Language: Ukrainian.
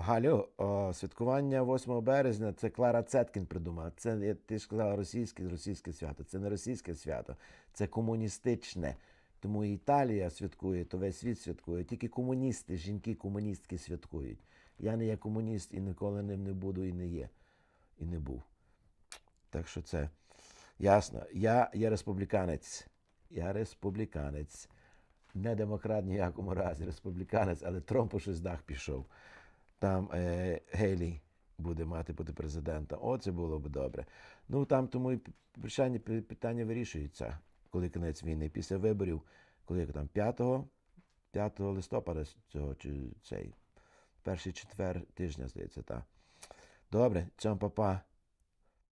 Галю, о, святкування 8 березня це Клара Цеткін придумала. Це ти ж казала російське російське свято. Це не російське свято, це комуністичне. Тому і Італія святкує, то весь світ святкує. Тільки комуністи, жінки-комуністки святкують. Я не є комуніст і ніколи ним не буду, і не є, і не був. Так що це ясно. Я є республіканець. Я республіканець. Не демократ ніякому разі, республіканець, але Тромпу щось дах пішов там е, Гелій буде мати бути президента. О, це було б добре. Ну там тому і питання, питання вирішується, коли кінець війни. Після виборів, коли там 5 5 листопада цього чи цей перший четвер тижня, здається, так. Добре, цьому папа.